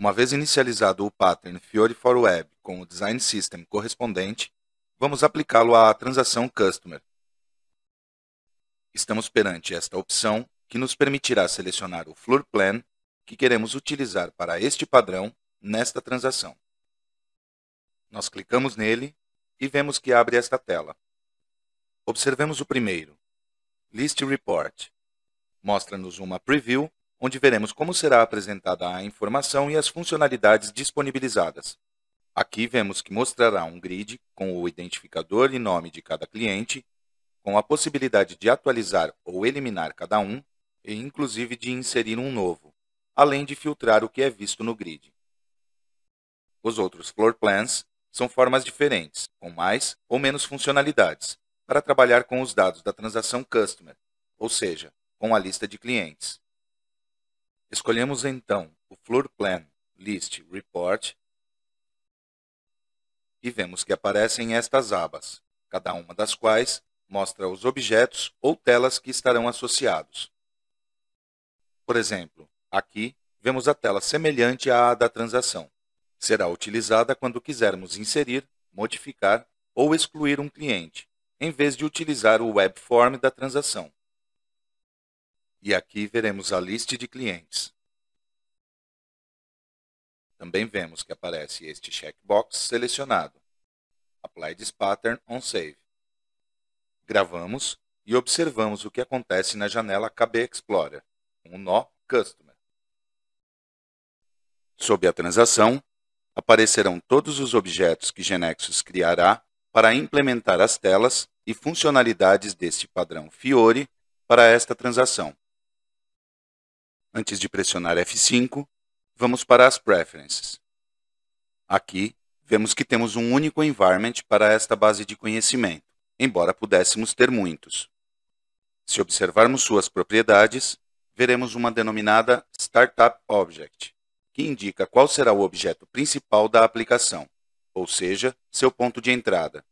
Uma vez inicializado o pattern Fiori for Web com o design system correspondente, vamos aplicá-lo à transação Customer. Estamos perante esta opção, que nos permitirá selecionar o floor plan que queremos utilizar para este padrão nesta transação. Nós clicamos nele e vemos que abre esta tela. Observemos o primeiro, List Report. Mostra-nos uma preview onde veremos como será apresentada a informação e as funcionalidades disponibilizadas. Aqui vemos que mostrará um grid com o identificador e nome de cada cliente, com a possibilidade de atualizar ou eliminar cada um, e inclusive de inserir um novo, além de filtrar o que é visto no grid. Os outros floor plans são formas diferentes, com mais ou menos funcionalidades, para trabalhar com os dados da transação customer, ou seja, com a lista de clientes. Escolhemos então o Floor Plan List Report e vemos que aparecem estas abas, cada uma das quais mostra os objetos ou telas que estarão associados. Por exemplo, aqui vemos a tela semelhante à da transação. Será utilizada quando quisermos inserir, modificar ou excluir um cliente, em vez de utilizar o webform da transação e aqui veremos a lista de clientes. Também vemos que aparece este checkbox selecionado, Apply this pattern on save. Gravamos e observamos o que acontece na janela KB Explorer, com o nó Customer. Sob a transação, aparecerão todos os objetos que Genexus criará para implementar as telas e funcionalidades deste padrão Fiori para esta transação. Antes de pressionar F5, vamos para as Preferences. Aqui, vemos que temos um único environment para esta base de conhecimento, embora pudéssemos ter muitos. Se observarmos suas propriedades, veremos uma denominada Startup Object, que indica qual será o objeto principal da aplicação, ou seja, seu ponto de entrada.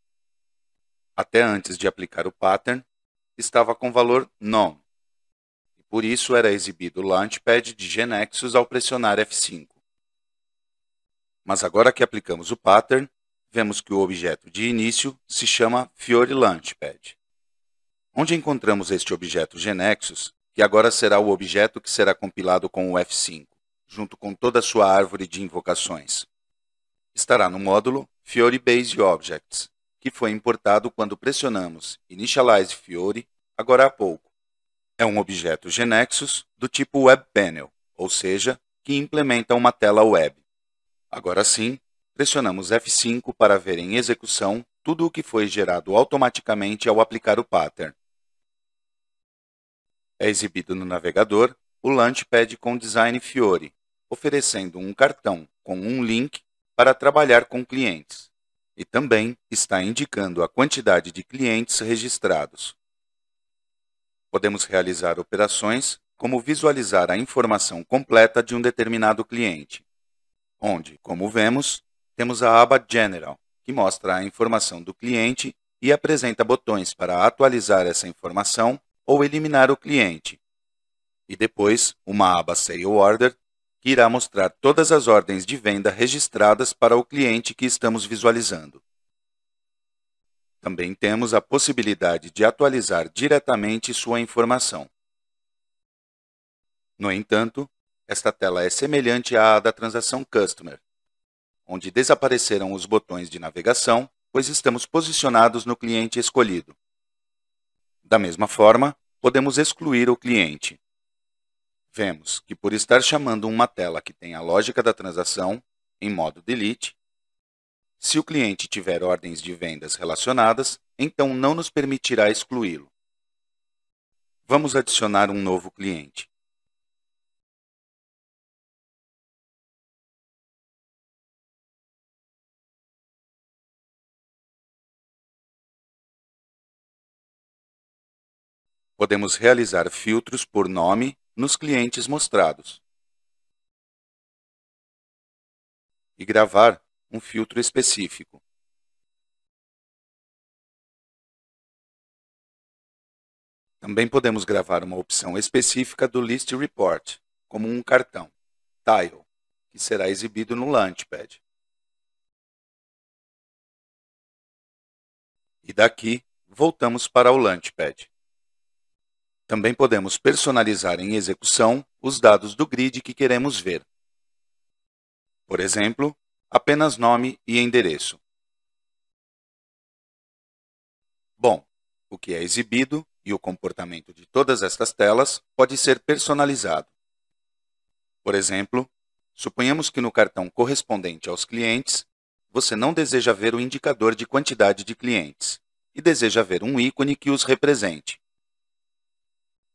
Até antes de aplicar o pattern, estava com valor none, por isso era exibido o Launchpad de Genexus ao pressionar F5. Mas agora que aplicamos o pattern, vemos que o objeto de início se chama Fiori Launchpad. Onde encontramos este objeto Genexus, que agora será o objeto que será compilado com o F5, junto com toda a sua árvore de invocações. Estará no módulo Fiori Base Objects, que foi importado quando pressionamos Initialize Fiori agora há pouco é um objeto Genexus do tipo WebPanel, ou seja, que implementa uma tela web. Agora sim, pressionamos F5 para ver em execução tudo o que foi gerado automaticamente ao aplicar o pattern. É exibido no navegador o Launchpad com design Fiori, oferecendo um cartão com um link para trabalhar com clientes. E também está indicando a quantidade de clientes registrados. Podemos realizar operações como visualizar a informação completa de um determinado cliente, onde, como vemos, temos a aba General, que mostra a informação do cliente e apresenta botões para atualizar essa informação ou eliminar o cliente. E depois, uma aba Sale Order, que irá mostrar todas as ordens de venda registradas para o cliente que estamos visualizando. Também temos a possibilidade de atualizar diretamente sua informação. No entanto, esta tela é semelhante à da transação Customer, onde desapareceram os botões de navegação, pois estamos posicionados no cliente escolhido. Da mesma forma, podemos excluir o cliente. Vemos que, por estar chamando uma tela que tem a lógica da transação, em modo Delete, se o cliente tiver ordens de vendas relacionadas, então não nos permitirá excluí-lo. Vamos adicionar um novo cliente. podemos realizar filtros por nome nos clientes mostrados e gravar um filtro específico. Também podemos gravar uma opção específica do List Report, como um cartão, Tile, que será exibido no Launchpad. E daqui, voltamos para o Launchpad. Também podemos personalizar em execução os dados do grid que queremos ver. Por exemplo, apenas nome e endereço. Bom, o que é exibido e o comportamento de todas estas telas pode ser personalizado. Por exemplo, suponhamos que no cartão correspondente aos clientes, você não deseja ver o indicador de quantidade de clientes e deseja ver um ícone que os represente.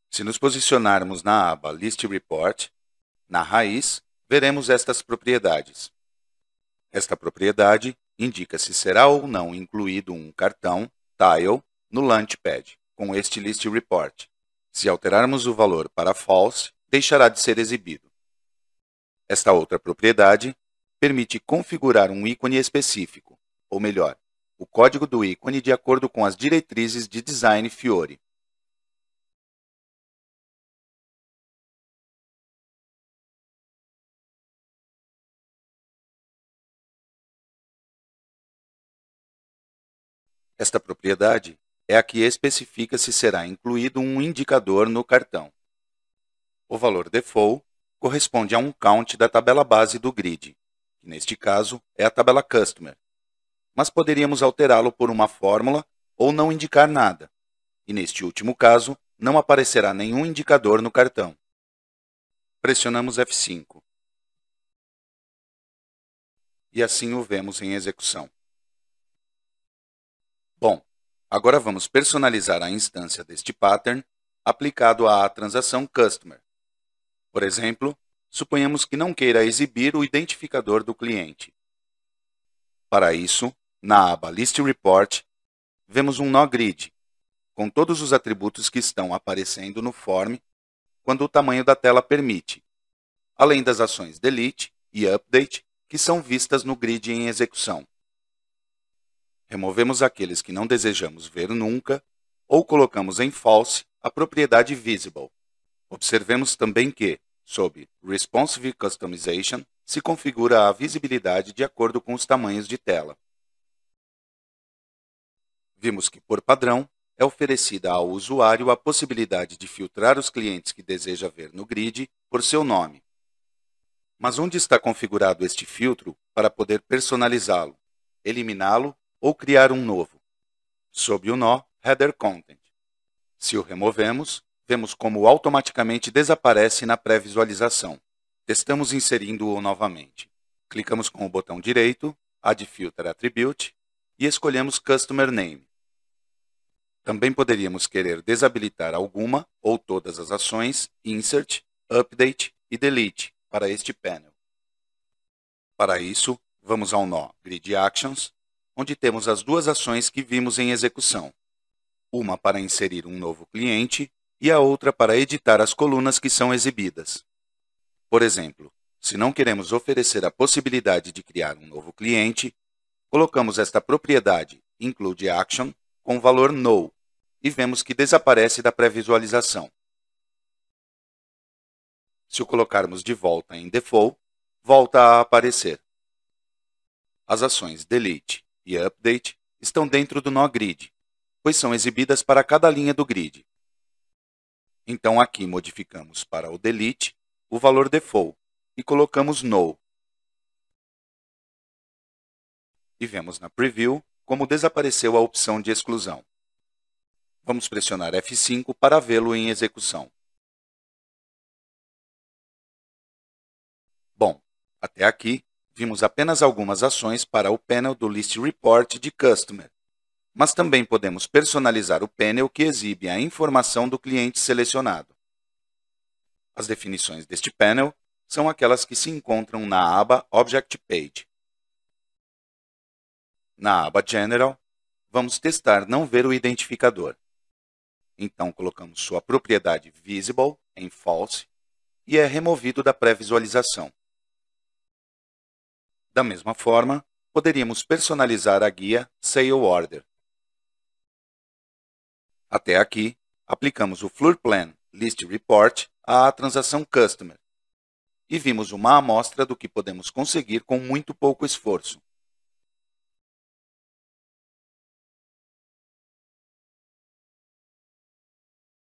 Se nos posicionarmos na aba List Report, na raiz, veremos estas propriedades. Esta propriedade indica se será ou não incluído um cartão tile no Launchpad com este list report. Se alterarmos o valor para false, deixará de ser exibido. Esta outra propriedade permite configurar um ícone específico, ou melhor, o código do ícone de acordo com as diretrizes de design Fiori. Esta propriedade é a que especifica se será incluído um indicador no cartão. O valor default corresponde a um count da tabela base do grid, que neste caso é a tabela customer, mas poderíamos alterá-lo por uma fórmula ou não indicar nada, e neste último caso não aparecerá nenhum indicador no cartão. Pressionamos F5. E assim o vemos em execução. Bom, agora vamos personalizar a instância deste pattern aplicado à transação customer. Por exemplo, suponhamos que não queira exibir o identificador do cliente. Para isso, na aba List Report, vemos um nó grid, com todos os atributos que estão aparecendo no form quando o tamanho da tela permite, além das ações Delete e Update, que são vistas no grid em execução removemos aqueles que não desejamos ver nunca ou colocamos em false a propriedade visible. Observemos também que, sob Responsive Customization, se configura a visibilidade de acordo com os tamanhos de tela. Vimos que, por padrão, é oferecida ao usuário a possibilidade de filtrar os clientes que deseja ver no grid por seu nome. Mas onde está configurado este filtro para poder personalizá-lo, eliminá-lo ou criar um novo, sob o nó header content. Se o removemos, vemos como automaticamente desaparece na pré-visualização. Testamos inserindo-o novamente. Clicamos com o botão direito, Add Filter Attribute, e escolhemos Customer Name. Também poderíamos querer desabilitar alguma ou todas as ações Insert, Update e Delete para este panel. Para isso, vamos ao nó Grid Actions onde temos as duas ações que vimos em execução, uma para inserir um novo cliente e a outra para editar as colunas que são exibidas. Por exemplo, se não queremos oferecer a possibilidade de criar um novo cliente, colocamos esta propriedade include action com valor no e vemos que desaparece da pré-visualização. Se o colocarmos de volta em default, volta a aparecer. As ações delete e Update estão dentro do nó grid, pois são exibidas para cada linha do grid. Então aqui modificamos para o delete o valor default e colocamos no. E vemos na preview como desapareceu a opção de exclusão. Vamos pressionar F5 para vê-lo em execução. Bom, até aqui Vimos apenas algumas ações para o panel do List Report de Customer, mas também podemos personalizar o panel que exibe a informação do cliente selecionado. As definições deste panel são aquelas que se encontram na aba Object Page. Na aba General, vamos testar não ver o identificador. Então, colocamos sua propriedade Visible em False e é removido da pré-visualização. Da mesma forma, poderíamos personalizar a guia Sale Order. Até aqui, aplicamos o Floor Plan List Report à transação Customer e vimos uma amostra do que podemos conseguir com muito pouco esforço.